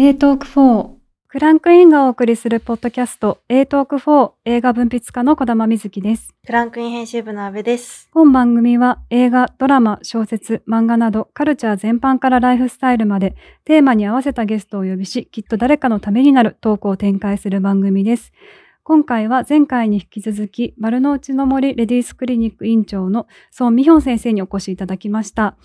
A トーク4クランクインがお送りするポッドキャスト A トーク4映画文筆家の児玉瑞希です。クランクイン編集部の阿部です。本番組は映画、ドラマ、小説、漫画などカルチャー全般からライフスタイルまでテーマに合わせたゲストをお呼びしきっと誰かのためになるトークを展開する番組です。今回は前回に引き続き丸の内の森レディースクリニック院長の孫美穂先生にお越しいただきました。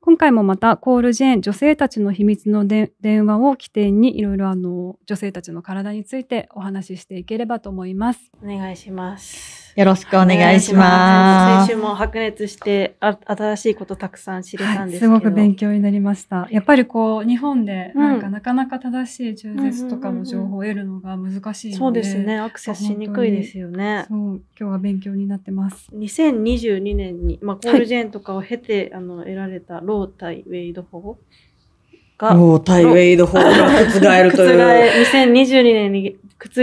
今回もまたコールジェーン女性たちの秘密の電話を起点にいろいろあの女性たちの体についてお話ししていければと思います。お願いします。よろしくお願いします。先週も白熱してあ、新しいことたくさん知れたんですけど、はい、すごく勉強になりました。やっぱりこう、日本でなんか、なかなか正しい中絶とかの情報を得るのが難しいので、うんうんうんうん、そうですね。アクセスしにくいですよね。そう、今日は勉強になってます。2022年に、まあ、コールジェーンとかを経て、はい、あの、得られたロータイ・ウェイド法が。もうタイウェイド法が覆えるという。覆2022年に覆る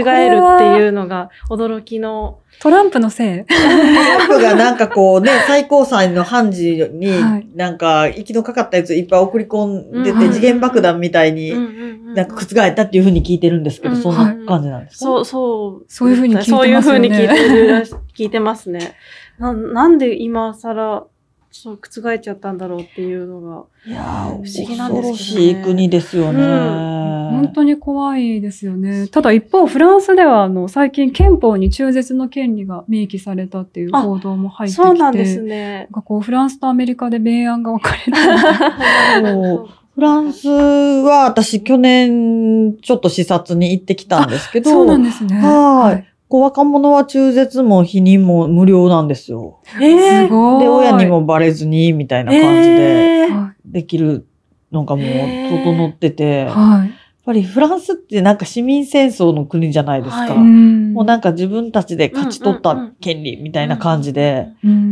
っていうのが驚きの。トランプのせいトランプがなんかこうね、最高裁の判事に、なんか、息のかかったやついっぱい送り込んでて、次元爆弾みたいに、なんか覆ったっていうふうに聞いてるんですけど、うんそんな感じなんですか、そう、そう。そういうふうに聞いてますね。そういうふうに聞いてる、聞いてますね。ななんで今更、そう覆っちゃったんだろうっていうのがいや不思議なんですけど、ね、恐ろしい国ですよね、うん、本当に怖いですよねただ一方フランスではあの最近憲法に中絶の権利が明記されたっていう報道も入ってきてそうなんですねこうフランスとアメリカで明暗が分かれて フランスは私去年ちょっと視察に行ってきたんですけど。そうなんですね。はい。こう若者は中絶も否認も無料なんですよ。えー、すごい。で、親にもバレずに、みたいな感じで、できるのがもう整ってて、えー、はい、やっぱりフランスってなんか市民戦争の国じゃないですか。はい、もうなんか自分たちで勝ち取った権利みたいな感じで、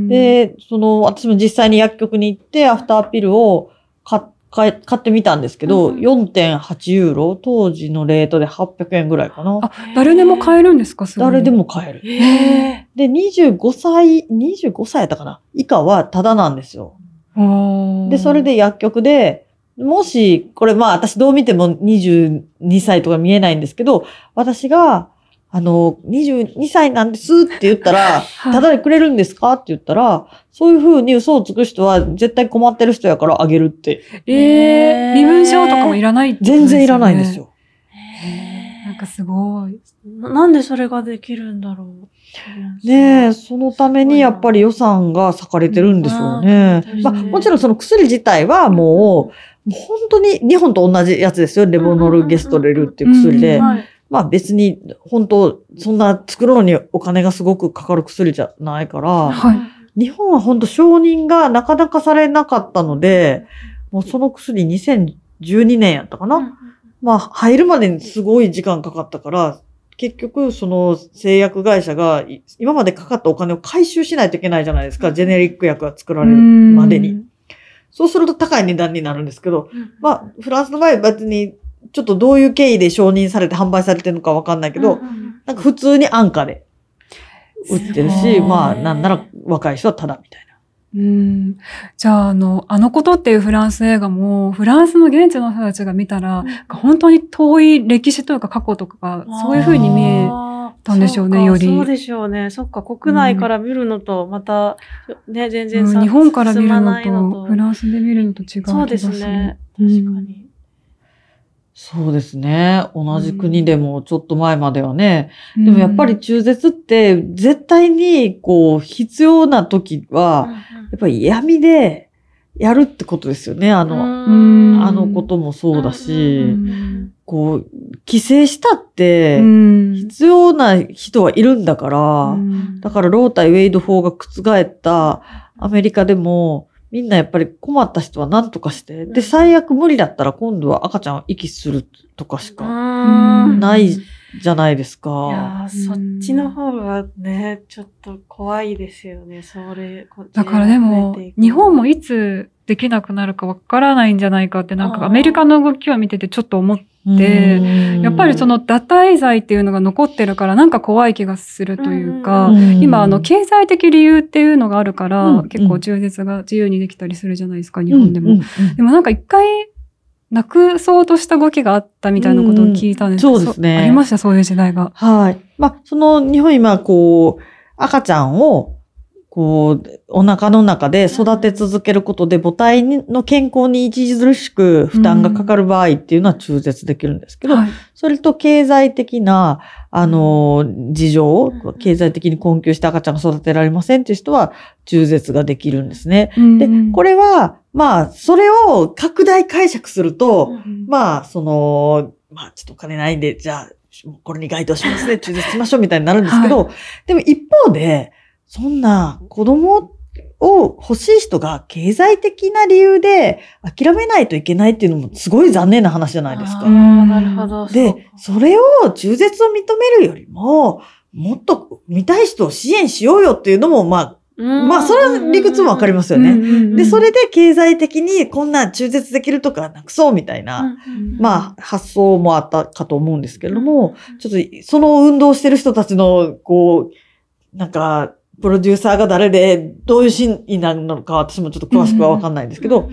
で、その、私も実際に薬局に行って、アフターピルを買って、買ってみたんですけど、うん、4.8ユーロ、当時のレートで800円ぐらいかな。あ、誰でも買えるんですか誰でも買える。で、25歳、25歳やったかな以下はタダなんですよ。で、それで薬局で、もし、これまあ私どう見ても22歳とか見えないんですけど、私があの、22歳なんですって言ったら、ただでくれるんですかって言ったら、そういうふうに嘘をつく人は絶対困ってる人やからあげるって。ええー、身分証とかもいらない、ね、全然いらないんですよ。えなんかすごいな。なんでそれができるんだろう。ねえ、そのためにやっぱり予算が割かれてるんでしょうね。まあ、もちろんその薬自体はもう、もう本当に日本と同じやつですよ。レボノルゲストレルっていう薬で。うんうんはいまあ別に本当そんな作るのにお金がすごくかかる薬じゃないから、はい、日本は本当承認がなかなかされなかったので、もうその薬2012年やったかな。うん、まあ入るまでにすごい時間かかったから、結局、その製薬会社が今までかかったお金を回収しないといけないじゃないですか。ジェネリック薬が作られるまでに。そうすると高い値段になるんですけど、まあ、フランスの場合は別にちょっとどういう経緯で承認されて販売されてるのかわかんないけど、うんうん、なんか普通に安価で売ってるし、まあなんなら若い人はただみたいな。うん、じゃあ、あの、あのことっていうフランス映画も、フランスの現地の人たちが見たら、うん、本当に遠い歴史というか過去とかが、そういうふうに見えたんでしょうね、より。そうでしょうね。そっか、国内から見るのと、また、ね、全然、うん、日本から見るのと、フランスで見るのと違うそうですね。確かに。そうですね。同じ国でもちょっと前まではね。うん、でもやっぱり中絶って絶対にこう必要な時は、やっぱり闇でやるってことですよね。あの、あのこともそうだし、こう、帰省したって、必要な人はいるんだから、だからロータイ・ウェイド法が覆ったアメリカでも、みんなやっぱり困った人は何とかして、で、最悪無理だったら今度は赤ちゃんを遺棄するとかしかないじゃないですか。いやそっちの方がね、ちょっと怖いですよね、それ。だからでも、日本もいつできなくなるかわからないんじゃないかってなんかアメリカの動きを見ててちょっと思って、やっぱりその堕胎罪っていうのが残ってるからなんか怖い気がするというか、今あの経済的理由っていうのがあるから、結構中絶が自由にできたりするじゃないですか、日本でも。でもなんか一回、なくそうとした動きがあったみたいなことを聞いたんですけど、そうですね。ありました、そういう時代が。はい。まあ、その日本今こう、赤ちゃんをこう、お腹の中で育て続けることで母体の健康に著しく負担がかかる場合っていうのは中絶できるんですけど、うんはい、それと経済的な、あの、事情、を、経済的に困窮した赤ちゃんが育てられませんっていう人は中絶ができるんですね。うん、で、これは、まあ、それを拡大解釈すると、うん、まあ、その、まあ、ちょっとお金ないんで、じゃあ、これに該当しますね、中絶しましょうみたいになるんですけど、はい、でも一方で、そんな子供を欲しい人が経済的な理由で諦めないといけないっていうのもすごい残念な話じゃないですか。なるほど。で、それを中絶を認めるよりも、もっと見たい人を支援しようよっていうのも、まあ、まあ、それは理屈もわかりますよね。で、それで経済的にこんな中絶できるとかなくそうみたいな、まあ、発想もあったかと思うんですけれども、ちょっとその運動してる人たちの、こう、なんか、プロデューサーが誰で、どういうシーンになるのか、私もちょっと詳しくはわかんないんですけど、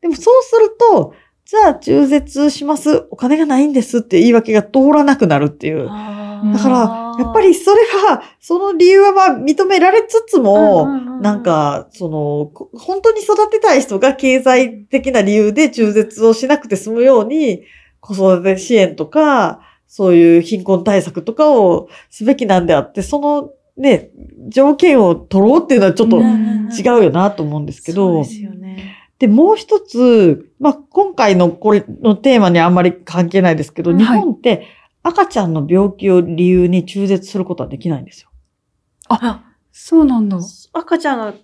でもそうすると、じゃあ中絶します、お金がないんですって言い訳が通らなくなるっていう。だから、やっぱりそれは、その理由はまあ認められつつも、なんか、その、本当に育てたい人が経済的な理由で中絶をしなくて済むように、子育て支援とか、そういう貧困対策とかをすべきなんであって、そのね、条件を取ろうっていうのはちょっと違うよなと思うんですけど。そうですよね。で、もう一つ、まあ、今回のこれのテーマにあんまり関係ないですけど、日本って赤ちゃんの病気を理由に中絶することはできないんですよ。はい、あ、そうなんだ。赤ちゃんが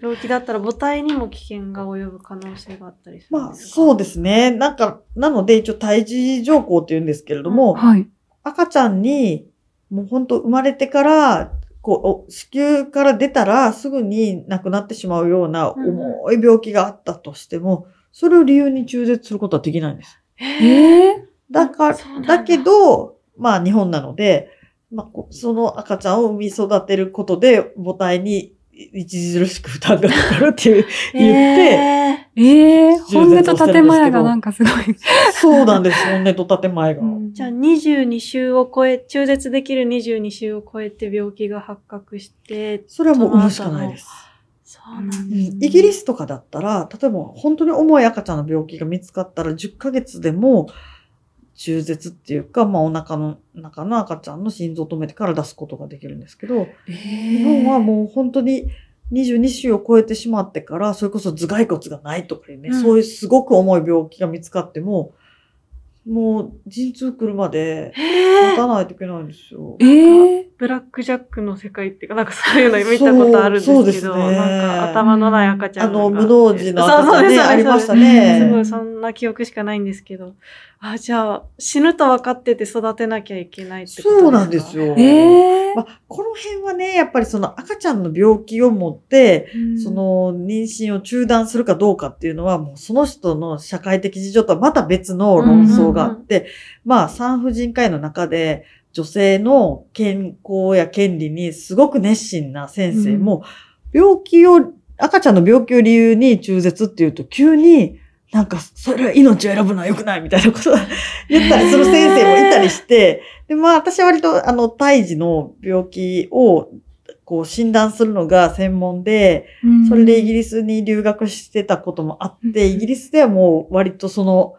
病気だったら母体にも危険が及ぶ可能性があったりするまあ、そうですね。なんか、なので一応胎児条項って言うんですけれども、はい、赤ちゃんにもう本当生まれてからこう、子宮から出たらすぐに亡くなってしまうような重い病気があったとしても、それを理由に中絶することはできないんです。へえ。だから、だけど、まあ日本なので、まあ、その赤ちゃんを産み育てることで母体に著しく負担がかかるって 言って、えー、えー、本音と建前がなんかすごい。そうなんです、本音と建前が。うん、じゃあ22週を超え、中絶できる22週を超えて病気が発覚して、それはもう産むしかないです。そうなんです、ねうん、イギリスとかだったら、例えば本当に重い赤ちゃんの病気が見つかったら10ヶ月でも中絶っていうか、まあ、お腹の中の赤ちゃんの心臓を止めてから出すことができるんですけど、えー、日本はもう本当に22週を超えてしまってからそれこそ頭蓋骨がないとかいうね、うん、そういうすごく重い病気が見つかってももう陣痛来るまで待たないといけないんですよ。えー、ブラックジャックの世界っていうかなんかそういうの見たことあるんですけど、ね、なんか頭のない赤ちゃんあの無能児の赤ちゃんねありましたね。すごいそんな記憶しかないんですけど。あじゃあ死ぬと分かってて育てなきゃいけないってことですかそうなんですよ、えーまあ、この辺はねやっぱりその赤ちゃんの病気を持って、うん、その妊娠を中断するかどうかっていうのはもうその人の社会的事情とはまた別の論争があって、まあ産婦人科医の中で女性の健康や権利にすごく熱心な先生も、病気を、赤ちゃんの病気を理由に中絶っていうと急になんか、それは命を選ぶのは良くないみたいなことを 言ったりする先生もいたりして、で、まあ私は割と、あの、胎児の病気を、こう診断するのが専門で、それでイギリスに留学してたこともあって、イギリスではもう割とその、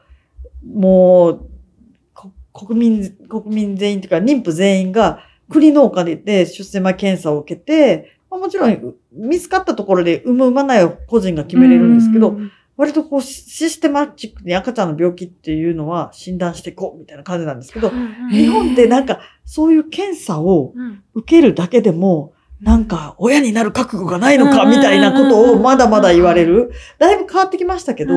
もう、国民、国民全員というか妊婦全員が国のお金で出生前検査を受けて、まあ、もちろん見つかったところで産む産まないを個人が決めれるんですけど、うん割とこうシステマチックに赤ちゃんの病気っていうのは診断していこうみたいな感じなんですけど、日本ってなんかそういう検査を受けるだけでも、なんか親になる覚悟がないのかみたいなことをまだまだ言われる。だいぶ変わってきましたけど、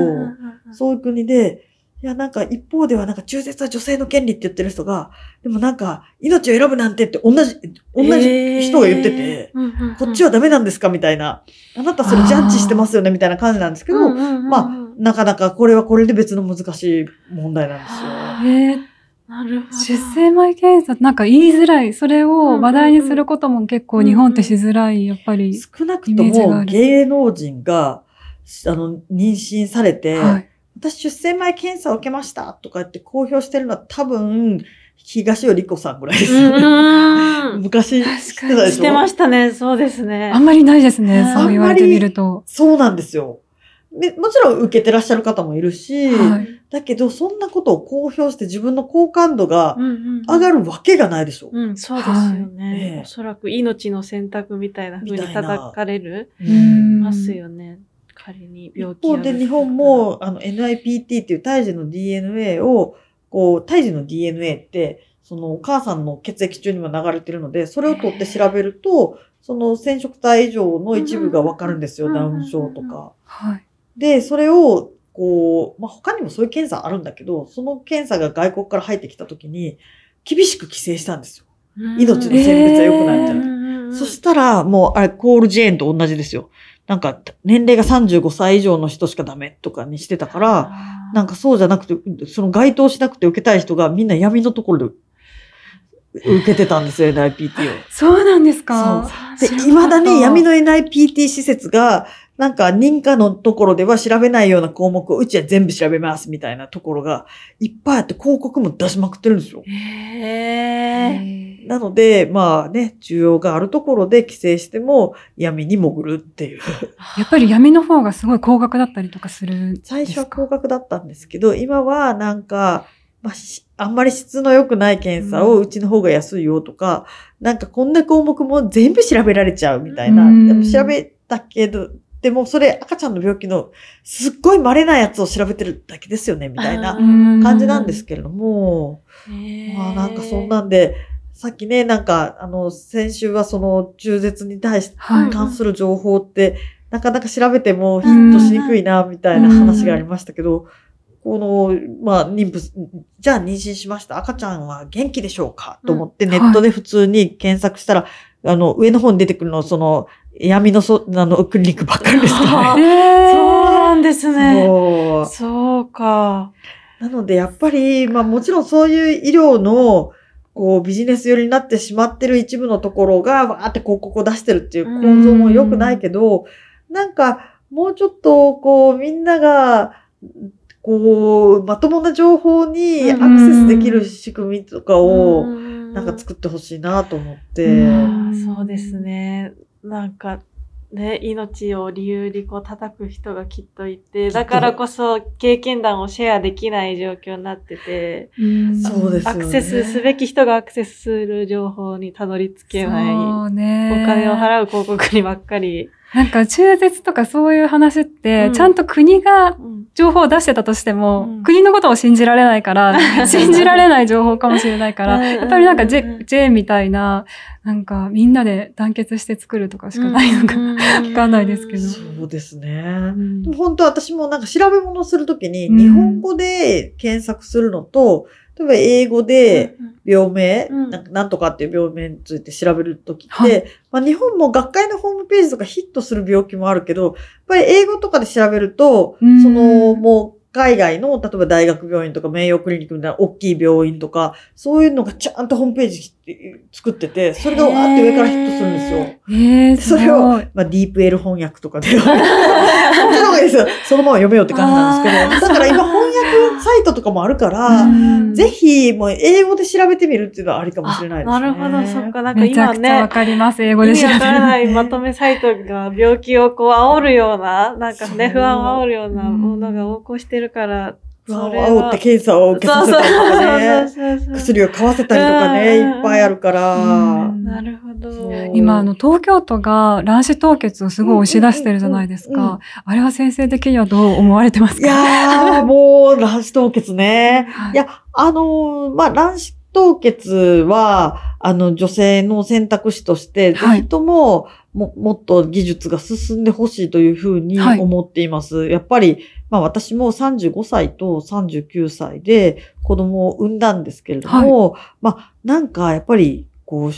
そういう国で、いや、なんか一方ではなんか中絶は女性の権利って言ってる人が、でもなんか命を選ぶなんてって同じ、同じ人が言ってて、えーこっちはダメなんですかみたいな。あなたそれジャッジしてますよねみたいな感じなんですけど、まあ、なかなかこれはこれで別の難しい問題なんですよ。なるほど。出生前検査なんか言いづらい。それを話題にすることも結構日本ってしづらい、やっぱり。少なくとも芸能人が、あの、妊娠されて、はい私出生前検査を受けましたとかって公表してるのは多分、東尾理子さんぐらいです。昔してたでしょしてましたね。そうですね。あんまりないですね。そう言われてみると。そうなんですよ。でもちろん受けてらっしゃる方もいるし、はい、だけどそんなことを公表して自分の好感度が上がるわけがないでしょ。うん、うんうん、そうですよね。はい、ねおそらく命の選択みたいな風に叩かれるますよね。仮に病気一方で日本もあの NIPT っていう胎児の DNA をこう胎児の DNA ってそのお母さんの血液中にも流れてるのでそれを取って調べると、その染色体以上の一部がわかるんですよ、ダウン症とか。でそれをこう、まあ、他にもそういう検査あるんだけどその検査が外国から入ってきた時に厳しく規制したんですよ。命の選別は良くないみたいな。そしたら、もう、あれ、コールジェーンと同じですよ。なんか年齢が35歳以上の人しかダメとかにしてたから、なんかそうじゃなくて、その該当しなくて受けたい人がみんな闇のところで受けてたんですよ、NIPT を。そうなんですかで、未だに闇の NIPT 施設が、なんか認可のところでは調べないような項目をうちは全部調べますみたいなところがいっぱいあって広告も出しまくってるんですよ。へー。へーなので、まあね、需要があるところで規制しても闇に潜るっていう。やっぱり闇の方がすごい高額だったりとかする最初は高額だったんですけど、今はなんか、まあ、あんまり質の良くない検査をうちの方が安いよとか、うん、なんかこんな項目も全部調べられちゃうみたいな。調べたけど、でもそれ赤ちゃんの病気のすっごい稀なやつを調べてるだけですよねみたいな感じなんですけれども、まあなんかそんなんで、さっきね、なんか、あの、先週はその中絶に対して、関する情報って、なかなか調べてもヒットしにくいな、みたいな話がありましたけど、この、まあ、妊婦、じゃあ妊娠しました。赤ちゃんは元気でしょうかと思って、ネットで普通に検索したら、うんはい、あの、上の方に出てくるの、その、闇のそ、あの、クリニックばっかりでしたね。そうなんですね。そうか。なので、やっぱり、まあ、もちろんそういう医療の、こうビジネス寄りになってしまってる一部のところがわーって広告を出してるっていう構造も良くないけど、んなんかもうちょっとこうみんながこうまともな情報にアクセスできる仕組みとかをなんか作ってほしいなと思って。そうですね。なんかね、命を理由にこう叩く人がきっといて、だからこそ経験談をシェアできない状況になってて、そうです、ね、アクセスすべき人がアクセスする情報にたどり着けない。そうね。お金を払う広告にばっかり。なんか中絶とかそういう話って、ちゃんと国が情報を出してたとしても、うん、国のことを信じられないから、信じられない情報かもしれないから、やっぱりなんか J, J みたいな、なんかみんなで団結して作るとかしかないのか、わかんないですけど。そうですね。本当私もなんか調べ物するときに、日本語で検索するのと、うん例えば英語で病名、うんうん、なんとかっていう病名について調べるときって、はい、まあ、日本も学会のホームページとかヒットする病気もあるけど、やっぱり英語とかで調べると、うん、そのもう海外の、例えば大学病院とか名誉クリニックみたいな大きい病院とか、そういうのがちゃんとホームページ作ってて、それがわーって上からヒットするんですよ。へーそれを、まあ、ディープエル翻訳とかで。その方がいいですよ。そのまま読めよって感じなんですけど。だから今サイトとかもあるから、ぜひ、もう英語で調べてみるっていうのはありかもしれないですね。なるほど、そっか。なんか今ね。わかります、英語で調べる。からないまとめサイトが病気をこう煽るような、なんかね、不安を煽るようなものが横行してるから、煽って検査を受けさせたりとかね薬を買わせたりとかね、いっぱいあるから。なるほど今あの東京都が卵子凍結をすごい押し出してるじゃないですか、あれは先生的にはどう思われてますかいやもう卵子凍結ね、い、やあのまあ卵子凍結はあの女性の選択肢として、はぜひとも、ももっと技術が進んでほしいというふうに思っています。はい、やっぱり、まあ、私も35歳と39歳で子供を産んだんですけれども、はい、まあなんかやっぱりこう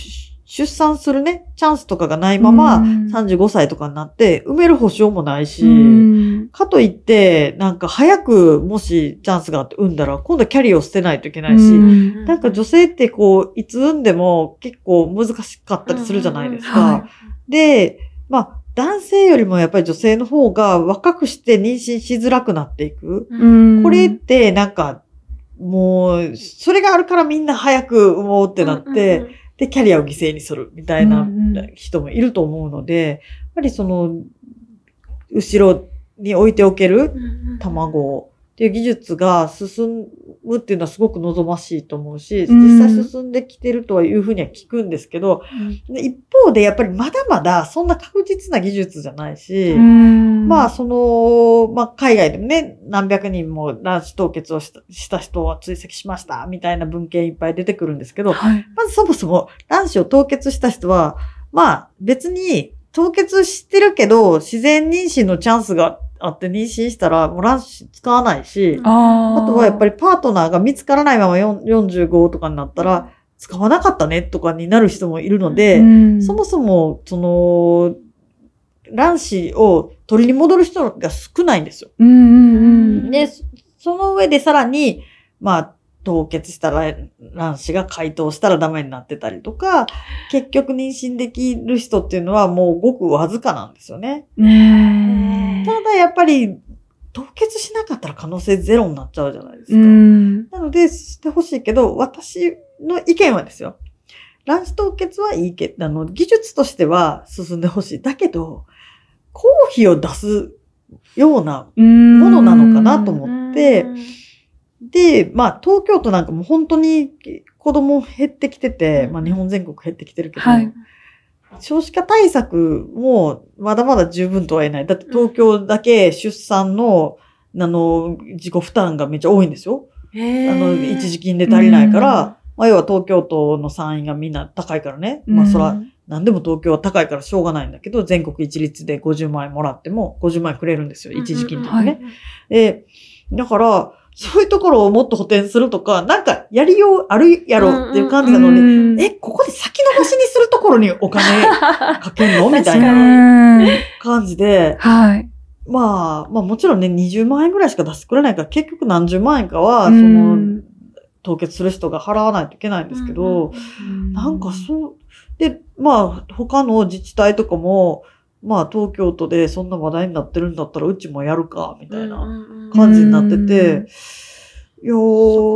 出産するね、チャンスとかがないまま、35歳とかになって、埋める保証もないし、かといって、なんか早くもしチャンスがあって産んだら、今度はキャリーを捨てないといけないし、んなんか女性ってこう、いつ産んでも結構難しかったりするじゃないですか。はい、で、まあ、男性よりもやっぱり女性の方が若くして妊娠しづらくなっていく。これってなんか、もう、それがあるからみんな早く産もうってなって、で、キャリアを犠牲にするみたいな人もいると思うので、うんうん、やっぱりその、後ろに置いておける卵っていう技術が進むっていうのはすごく望ましいと思うし、実際進んできてるとはいうふうには聞くんですけど、うん、一方でやっぱりまだまだそんな確実な技術じゃないし、うん、まあその、まあ海外でもね、何百人も卵子凍結をした人は追跡しましたみたいな文献いっぱい出てくるんですけど、はい、まずそもそも卵子を凍結した人は、まあ別に凍結してるけど自然妊娠のチャンスがあって妊娠したらもう卵子使わないし、あとはやっぱりパートナーが見つからないまま45とかになったら、使わなかったねとかになる人もいるので、うん、そもそも、その、卵子を取りに戻る人が少ないんですよ。で、その上でさらに、まあ、凍結したら卵子が解凍したらダメになってたりとか、結局妊娠できる人っていうのはもうごくわずかなんですよね。ねただやっぱり、凍結しなかったら可能性ゼロになっちゃうじゃないですか。なので、してほしいけど、私の意見はですよ。卵子凍結はいいけあの、技術としては進んでほしい。だけど、公費を出すようなものなのかなと思って、で、まあ、東京都なんかも本当に子供減ってきてて、まあ、日本全国減ってきてるけど、はい、少子化対策もまだまだ十分とは言えない。だって東京だけ出産の、あの、自己負担がめっちゃ多いんですよ。あの、一時金で足りないから、まあ、要は東京都の産院がみんな高いからね。まあ、そら、何でも東京は高いからしょうがないんだけど、全国一律で50万円もらっても、50万円くれるんですよ。一時金とかね。で、だから、そういうところをもっと補填するとか、なんかやりようあるやろっていう感じなので、うんうん、え、ここで先延ばしにするところにお金 かけるのみたいな感じで、はい。まあ、まあもちろんね、20万円ぐらいしか出してくれないから、結局何十万円かは、その、凍結する人が払わないといけないんですけど、うんうん、なんかそう、で、まあ他の自治体とかも、まあ東京都でそんな話題になってるんだったらうちもやるかみたいな感じになってて、いやそ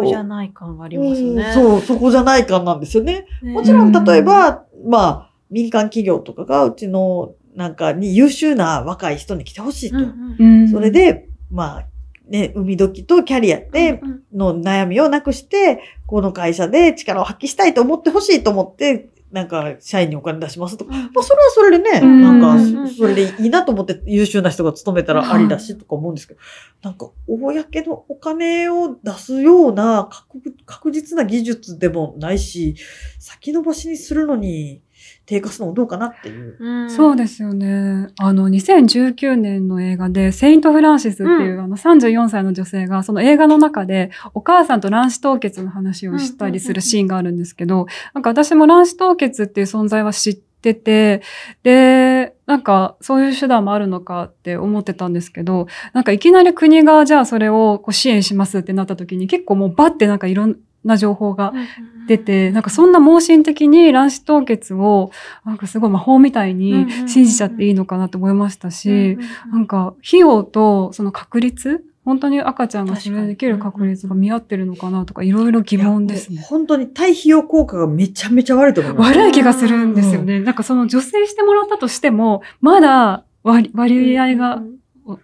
こじゃない感がありますね。そう、そこじゃない感なんですよね。もちろん例えば、まあ民間企業とかがうちのなんかに優秀な若い人に来てほしいと。それで、まあね、海時とキャリアでの悩みをなくして、この会社で力を発揮したいと思ってほしいと思ってなんか社員にお金出しますとか、まあ、それはそれでね、なんかそれでいいなと思って優秀な人が勤めたらありだしとか思うんですけど、なんか公のお金を出すような確実な技術でもないし、先延ばしにするのに、低下するのどうかなっていう。うそうですよね。あの、2019年の映画で、セイント・フランシスっていう、うん、あの34歳の女性が、その映画の中で、お母さんと卵子凍結の話をしたりするシーンがあるんですけど、なんか私も卵子凍結っていう存在は知って、てで、なんかそういう手段もあるのかって思ってたんですけど、なんかいきなり国がじゃあそれをこう支援しますってなった時に結構もうバッてなんかいろんな情報が出て、なんかそんな盲信的に卵子凍結を、なんかすごい魔法みたいに信じちゃっていいのかなと思いましたし、なんか費用とその確率本当に赤ちゃんが死ぬできる確率が見合ってるのかなとか、いろいろ疑問ですね。本当に対費用効果がめちゃめちゃ悪いと思います。悪い気がするんですよね。なんかその助成してもらったとしても、まだ割割合が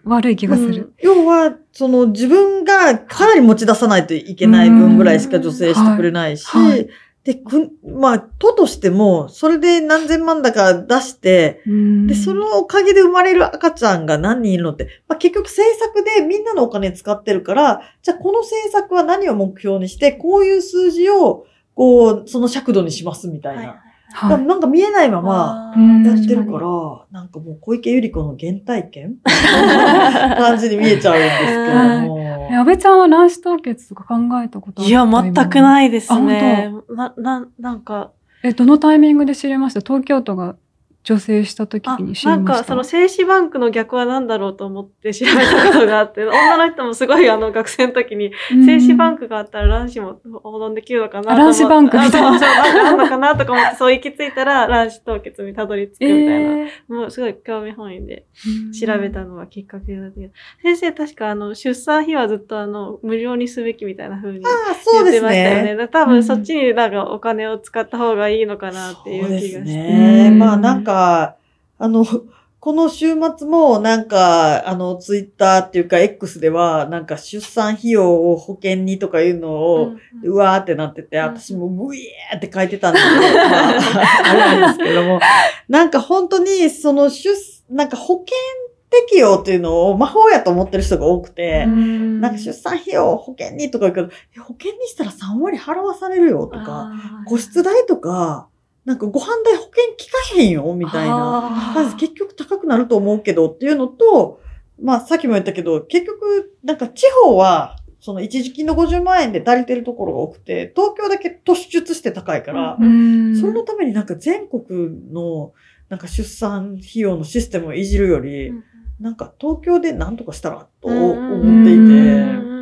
悪い気がする、うん。要は、その自分がかなり持ち出さないといけない分ぐらいしか女性してくれないし、はいはい、で、くまあ、ととしても、それで何千万だか出して、で、そのおかげで生まれる赤ちゃんが何人いるのって、まあ、結局政策でみんなのお金使ってるから、じゃあこの政策は何を目標にして、こういう数字を、こう、その尺度にしますみたいな。はいはい、なんか見えないままやってるから、なんかもう小池百合子の原体験 感じに見えちゃうんですけども。安倍ちゃんは卵子凍結とか考えたこといや、全くないですね。な、な、なんか。え、どのタイミングで知りました東京都が女性した時に知りなんかその精子バンクの逆は何だろうと思って調べたことがあって 女の人もすごいあの学生の時に精子バンクがあったら卵子も保存できるのかなと卵子バンクみたいな。あるのかなとか思ってそう行き着いたら 卵子凍結にたどり着くみたいな、えー、もうすごい興味本位で調べたのがきっかけだけど先生確かあの出産費はずっとあの無料にすべきみたいなふうに言ってましたよね。ね多分そっちになんかお金を使った方がいいのかなっていう気がして。ね、まあなんかあの、この週末もなんか、あの、ツイッターっていうか X では、なんか出産費用を保険にとかいうのを、うんうん、うわーってなってて、私もブイエーって書いてたんですけど、あ、あなんですけども、なんか本当にその出、なんか保険適用っていうのを魔法やと思ってる人が多くて、んなんか出産費用保険にとか言うけど、保険にしたら3割払わされるよとか、個室代とか、なんかご飯代保険効かへんよ、みたいな。まず結局高くなると思うけどっていうのと、まあさっきも言ったけど、結局、なんか地方は、その一時金の50万円で足りてるところが多くて、東京だけ突出して高いから、そのためになんか全国のなんか出産費用のシステムをいじるより、なんか東京で何とかしたらと思っていて。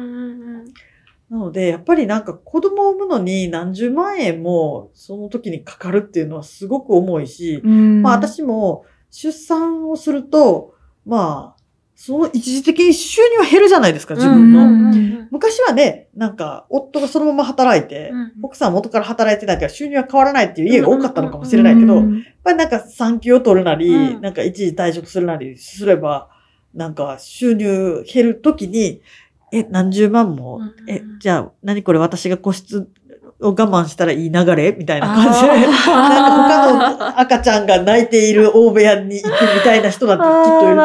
なので、やっぱりなんか子供を産むのに何十万円もその時にかかるっていうのはすごく重いし、まあ私も出産をすると、まあ、その一時的に収入は減るじゃないですか、自分の。昔はね、なんか夫がそのまま働いて、うん、奥さん元から働いてないから収入は変わらないっていう家が多かったのかもしれないけど、やっぱりなんか産休を取るなり、うん、なんか一時退職するなりすれば、なんか収入減る時に、え、何十万も、え、じゃあ、何これ私が個室を我慢したらいい流れみたいな感じで、なんか他の赤ちゃんが泣いている大部屋に行くみたいな人だってきっといると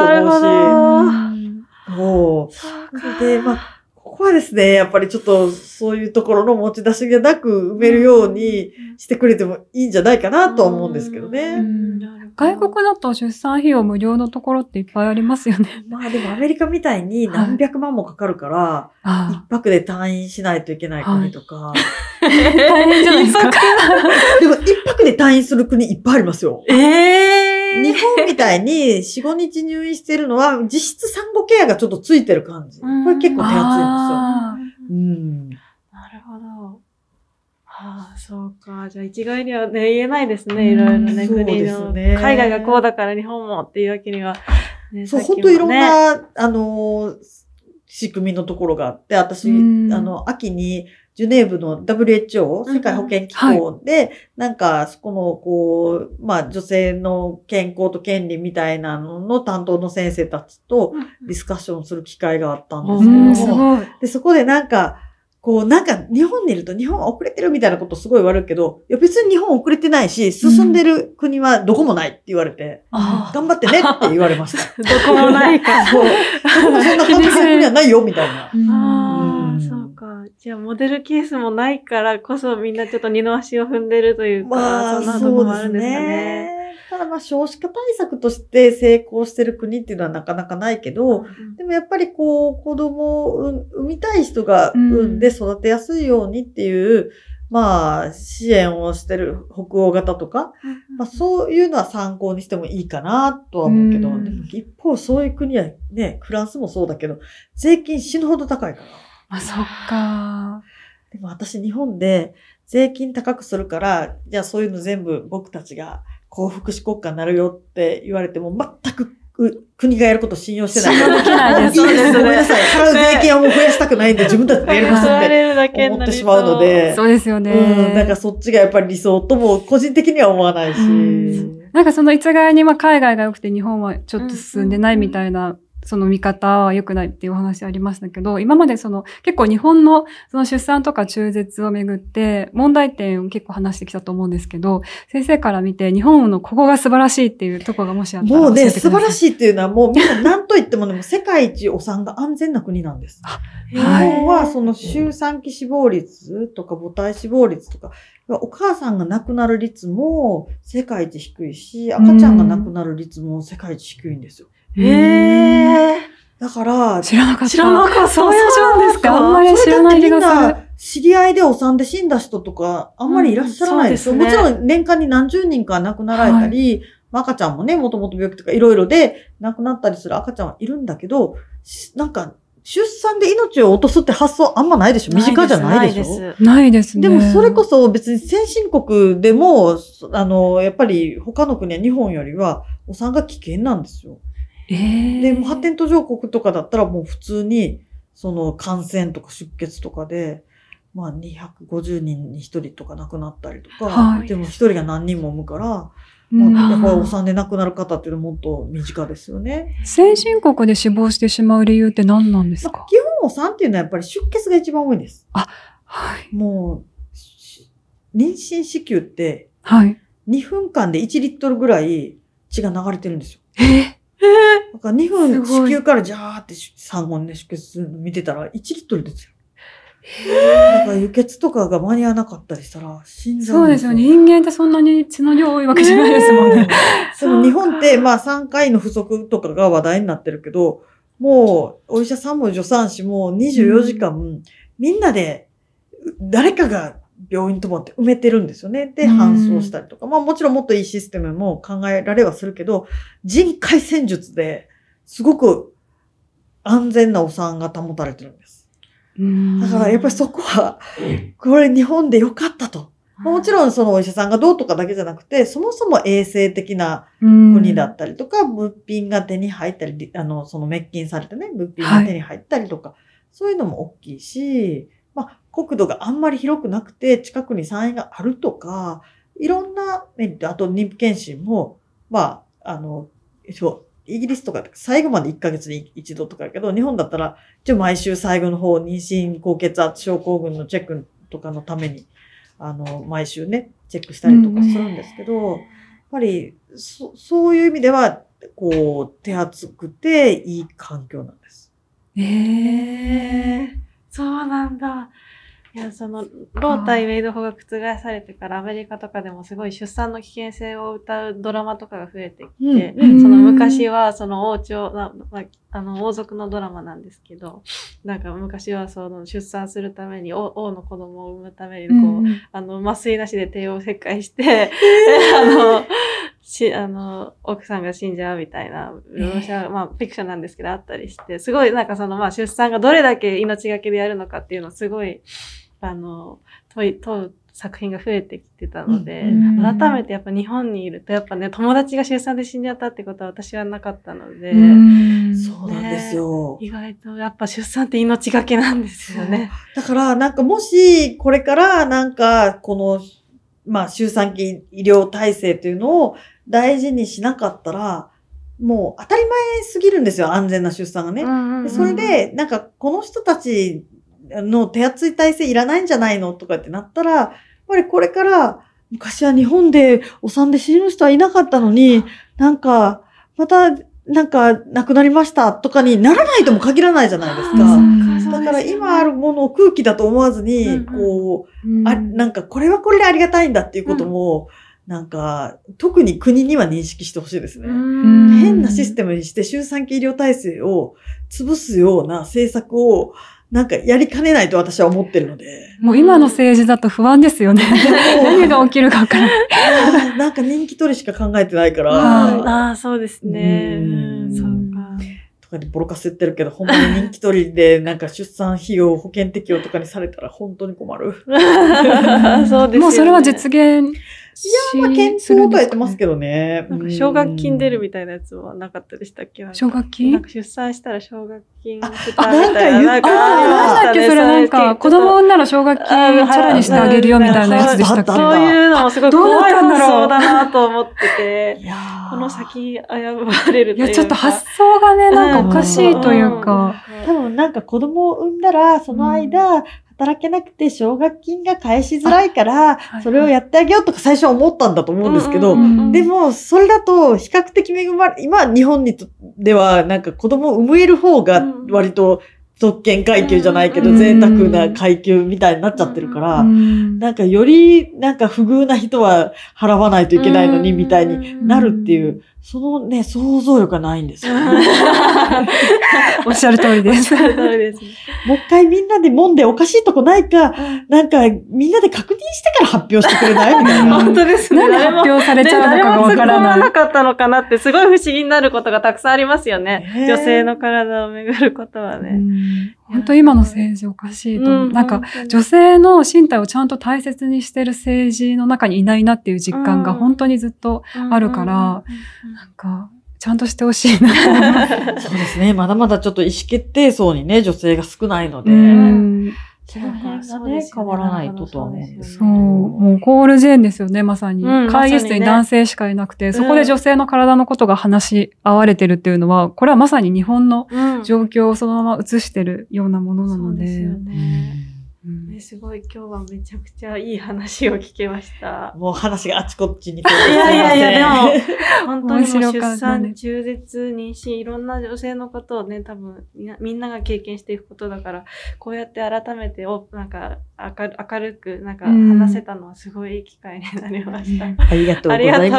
思うし。そう。で、まあ、ここはですね、やっぱりちょっとそういうところの持ち出しがなく埋めるようにしてくれてもいいんじゃないかなとは思うんですけどね。なる外国だと出産費用無料のところっていっぱいありますよね。まあでもアメリカみたいに何百万もかかるから、一、はい、泊で退院しないといけない国とか。はい、大変じゃないですか。でも一泊で退院する国いっぱいありますよ。ええー日本みたいに4、5日入院してるのは、実質産後ケアがちょっとついてる感じ。これ結構手厚いんですよ。うんああ、そうか。じゃあ、一概にはね、言えないですね。いろいろね、国の、ね。海外がこうだから日本もっていうわけには、ね。そう、本当、いろんな、あのー、仕組みのところがあって、私、あの、秋に、ジュネーブの WHO、世界保健機構で、はい、なんか、そこの、こう、まあ、女性の健康と権利みたいなのの担当の先生たちとディスカッションする機会があったんですけども、うん、でそこでなんか、こうなんか日本にいると日本は遅れてるみたいなことすごい悪いけど、いや別に日本遅れてないし、進んでる国はどこもないって言われて、うん、頑張ってねって言われました。どこもないか。そう。どこもそんな感じする国はないよみたいな。ああ、そうか。じゃあモデルケースもないからこそみんなちょっと二の足を踏んでるというか、まあ、そんなとこもあるんですかね。ただまあ少子化対策として成功してる国っていうのはなかなかないけど、うん、でもやっぱりこう子供を産みたい人が産んで育てやすいようにっていう、まあ支援をしてる北欧型とか、まあそういうのは参考にしてもいいかなとは思うけど、うん、でも一方そういう国はね、フランスもそうだけど、税金死ぬほど高いから。あ、そっか。でも私日本で税金高くするから、じゃあそういうの全部僕たちが幸福祉国家になるよって言われても、全く国がやること信用してない。そうです。ごめんなさい。払う税金はもう増やしたくないんで、自分たちでやりますって思ってしまうので。そうですよね。うん。なんかそっちがやっぱり理想とも個人的には思わないし。なんかその一概にまあ海外が良くて日本はちょっと進んでないみたいなその見方は良くないっていうお話ありましたけど、今までその結構日本のその出産とか中絶をめぐって問題点を結構話してきたと思うんですけど、先生から見て日本のここが素晴らしいっていうとこがもしあったらもうね、素晴らしいっていうのはもうみんな何と言ってもね、も世界一お産が安全な国なんです。日本はその周産期死亡率とか母体死亡率とか、お母さんが亡くなる率も世界一低いし、赤ちゃんが亡くなる率も世界一低いんですよ。へえ。えだから、知らなかった。知らなかった。そうなんですかあんまり知らない気がする。知り合いでお産で死んだ人とか、あんまりいらっしゃらないですうんね。もちろん年間に何十人か亡くなられたり、はいまあ、赤ちゃんもね、もともと病気とかいろいろで亡くなったりする赤ちゃんはいるんだけど、なんか、出産で命を落とすって発想あんまないでしょ身近じゃないでしょないですね。でもそれこそ別に先進国でも、あの、やっぱり他の国は日本よりはお産が危険なんですよ。えー、で、もう発展途上国とかだったらもう普通に、その感染とか出血とかで、まあ250人に1人とか亡くなったりとか、はい、でも1人が何人も産むから、もうやっぱお産で亡くなる方っていうのはもっと身近ですよね。先進国で死亡してしまう理由って何なんですか基本お産っていうのはやっぱり出血が一番多いんです。あ、はい。もう、妊娠子宮って、はい。2分間で1リットルぐらい血が流れてるんですよ。えなんか2分子宮からジャーって3本で出血するの見てたら1リットルですよ。なんか輸血とかが間に合わなかったりしたら死んじゃうそうですよね。人間ってそんなに血の量多いわけじゃないですもんね。で も日本ってまあ3回の不足とかが話題になってるけど、もうお医者さんも助産師も24時間、みんなで誰かが病院ともって埋めてるんですよね。で、搬送したりとか。まあもちろんもっといいシステムも考えられはするけど、人海戦術ですごく安全なお産が保たれてるんです。だからやっぱりそこは、これ日本で良かったと。もちろんそのお医者さんがどうとかだけじゃなくて、そもそも衛生的な国だったりとか、物品が手に入ったり、あの、その滅菌されてね、物品が手に入ったりとか、はい、そういうのも大きいし、国土があんまり広くなくて近くに山院があるとか、いろんなメリット、あと妊婦検診も、まあ、あの、そう、イギリスとか最後まで1ヶ月に1度とかだけど、日本だったら、一応毎週最後の方、妊娠、高血圧症候群のチェックとかのために、あの、毎週ね、チェックしたりとかするんですけど、うん、やっぱりそ、そういう意味では、こう、手厚くていい環境なんです。ええー、そうなんだ。いや、その、ロー対ウェイド法が覆されてから、アメリカとかでもすごい出産の危険性を歌うドラマとかが増えてきて、うんその昔は、その王朝、まあ、あの、王族のドラマなんですけど、なんか昔は、その、出産するために王、王の子供を産むために、こう、うん、あの、麻酔なしで帝王切開して、あの、し、あの、奥さんが死んじゃうみたいな、シア、まあ、フィクションなんですけど、あったりして、すごい、なんかその、まあ、出産がどれだけ命がけでやるのかっていうの、すごい、あの問う作品が増えてきてたので、改めてやっぱ日本にいるとやっぱね友達が出産で死んじゃったってことは私はなかったので、そうなんですよ意外とやっぱ出産って命がけなんですよねだからなんかもしこれからなんかこのまあ周産期医療体制というのを大事にしなかったらもう当たり前すぎるんですよ安全な出産がね、それでなんかこの人たちの手厚い体制いらないんじゃないのとかってなったら、やっぱりこれから、昔は日本でお産で死ぬ人はいなかったのに、なんか、また、なんか、亡くなりましたとかにならないとも限らないじゃないですか。だから今あるものを空気だと思わずに、うんうん、こう、あ、なんかこれはこれでありがたいんだっていうことも、うん、なんか、特に国には認識してほしいですね。変なシステムにして、周産期医療体制を潰すような政策を、なんかやりかねないと私は思ってるので。もう今の政治だと不安ですよね。何が起きるかわからない。なんか人気取りしか考えてないから。ああ、そうですね。うそうとかにボロカス言ってるけど、本当に人気取りで、なんか出産費用、保険適用とかにされたら本当に困る。そうです、ね、もうそれは実現いや、まあ、健康とは言ってますけどね。なんか奨学金出るみたいなやつはなかったでしたっけ奨学金なんか出産したら奨学金あ、なんか言ったあ、なんだっけそれなんか、子供産んだら奨学金チャラにしてあげるよみたいなやつでしたっけそういうのもすごい怖い発想だなと思ってて、この先危ぶれるいや、ちょっと発想がね、なんかおかしいというか。多分なんか子供を産んだら、その間、働けなくて奨学金が返しづらいから、それをやってあげようとか最初は思ったんだと思うんですけど、でも、それだと比較的恵まれ、今日本にとではなんか子供を産める方が割と、特権階級じゃないけど、贅沢な階級みたいになっちゃってるから、なんかより、なんか不遇な人は払わないといけないのに、みたいになるっていう。そのね、想像力がないんですよ、おっしゃる通りです。おっしゃる通りです、もう一回みんなで揉んでおかしいとこないか、なんかみんなで確認してから発表してくれないみたいな。本当ですね。発表されちゃうのかがわからない。ね、なかったのかなってすごい不思議になることがたくさんありますよね。女性の体をめぐることはね。本当今の政治おかしいと思う、ん、なんか女性の身体をちゃんと大切にしてる政治の中にいないなっていう実感が本当にずっとあるから、うん、なんかちゃんとしてほしいな そうですねまだまだちょっと意思決定層にね女性が少ないので、うん、その辺がね、変わらないととは思うんですそう、もうゴールジェーンですよね、まさに。会議室に男性しかいなくて、そこで女性の体のことが話し合われてるっていうのは、これはまさに日本の状況をそのまま映してるようなものなので。そうですよね。ね、すごい今日はめちゃくちゃいい話を聞けました。もう話があちこちに。いやいやいや、でも、本当にもう出産、中絶、妊娠、いろんな女性のことをね、多分みんなが経験していくことだから、こうやって改めてお、なんか明る、明るく、なんか話せたのはすごいいい機会になりました。ありがとうござい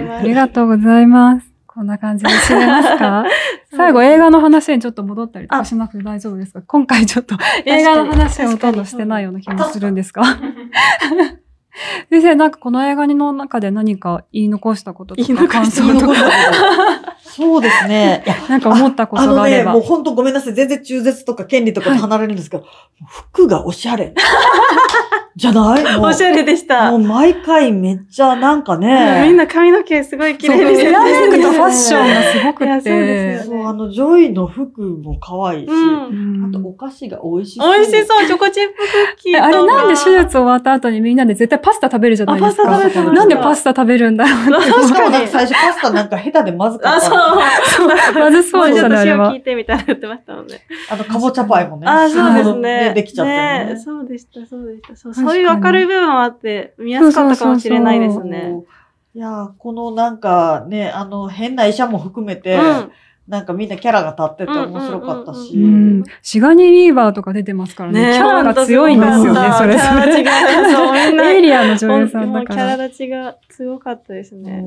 ます。ありがとうございます。こんな感じで締めますか 最後映画の話にちょっと戻ったりとかしなくて大丈夫ですか今回ちょっと映画の話をほとんどしてないような気もするんですか先生、なんかこの映画の中で何か言い残したこととか感想とか。そうですね。なんか思ったことがあれば。ああのね、もう本当ごめんなさい。全然中絶とか権利とか離れるんですけど、はい、服がおしゃれ。じゃない おしゃれでした。もう毎回めっちゃなんかね。みんな髪の毛すごい綺麗にしてる。メイクとファッションがすごくて。そうですね。あの、ジョイの服も可愛いし、あとお菓子が美味しそう。美味しそう、チョコチップクッキー。あれなんで手術終わった後にみんなで絶対パスタ食べるじゃないですか。パスタ食べなんでパスタ食べるんだろう確 かに。最初パスタなんか下手でまずかった。あ、そう。まずそうじゃないですか。聞いてみたいな言ってましたもんね。あと、かぼちゃパイもね。あ、そうですね。できちゃったね。そうでした、そうでした。そういう明るい部分はあって見やすかったかもしれないですね。そうそうそういやこのなんかね、あの、変な医者も含めて、うん、なんかみんなキャラが立ってて面白かったし。シガニィーバーとか出てますからね。ねキャラが強いんですよね、それそれ。キャエリアの女優さんだから。キャラ立ちが強かったですね。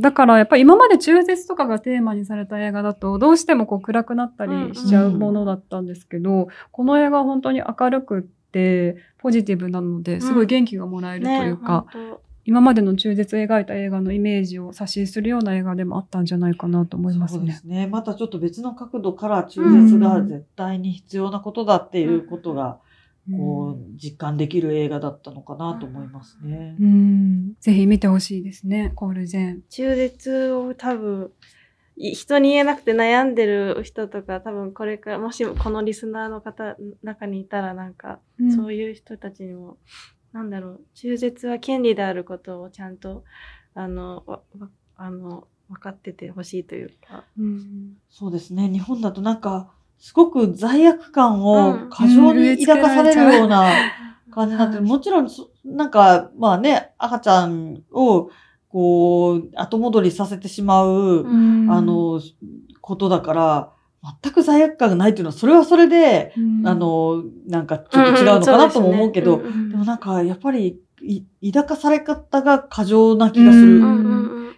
だからやっぱり今まで中絶とかがテーマにされた映画だと、どうしてもこう暗くなったりしちゃうものだったんですけど、うんうん、この映画は本当に明るくて、てポジティブなのですごい元気がもらえるというか、うんね、今までの中絶を描いた映画のイメージを刷新するような映画でもあったんじゃないかなと思いますね。そうですねまたちょっと別の角度から中絶が絶対に必要なことだっていうことが、こう実感できる映画だったのかなと思いますね。うん、ぜひ見てほしいですね、コールジン。中絶を多分人に言えなくて悩んでる人とか多分これからもしこのリスナーの方中にいたらなんか、うん、そういう人たちにもなんだろう中絶は権利であることをちゃんとあのわあの分かっててほしいというか、うん、そうですね日本だとなんかすごく罪悪感を過剰に抱かされるような感じになってうん、もちろんなんかまあね赤ちゃんをこう、後戻りさせてしまう、うあの、ことだから、全く罪悪感がないっていうのは、それはそれで、うん、あの、なんかちょっと違うのかなとも思うけど、うんでね、でもなんか、やっぱり、い、抱かされ方が過剰な気がする。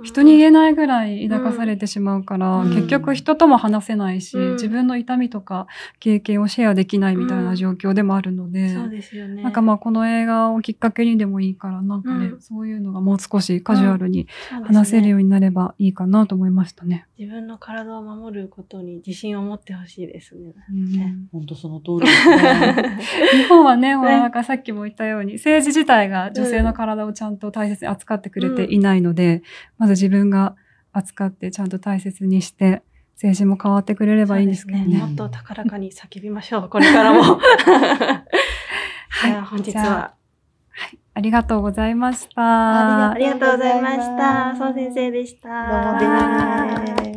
人に言えないぐらい抱かされてしまうから、うん、結局人とも話せないし、うん、自分の痛みとか経験をシェアできないみたいな状況でもあるので、そうですよね。なんかまあこの映画をきっかけにでもいいから、なんかね、そういうのがもう少しカジュアルに話せるようになればいいかなと思いましたね。ね自分の体を守ることに自信を持ってほしいですね。本当その通り 日本はね、なんかさっきも言ったように、政治自体が女性の体をちゃんと大切に扱ってくれていないので、まず自分が扱ってちゃんと大切にして政治も変わってくれればいいんですけどね。ねもっと高らかに叫びましょう、これからも。はい、本日は。はい、ありがとうございました。ありがとうございました。孫先生でした。どうもです。